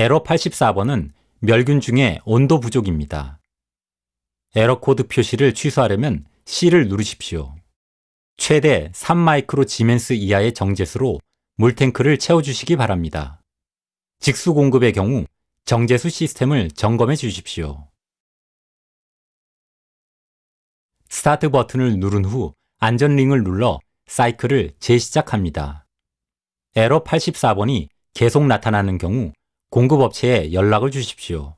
에러 84번은 멸균 중에 온도 부족입니다. 에러 코드 표시를 취소하려면 C를 누르십시오. 최대 3마이크로 지멘스 이하의 정제수로 물탱크를 채워주시기 바랍니다. 직수 공급의 경우 정제수 시스템을 점검해 주십시오. 스타트 버튼을 누른 후 안전링을 눌러 사이클을 재시작합니다. 에러 84번이 계속 나타나는 경우 공급업체에 연락을 주십시오.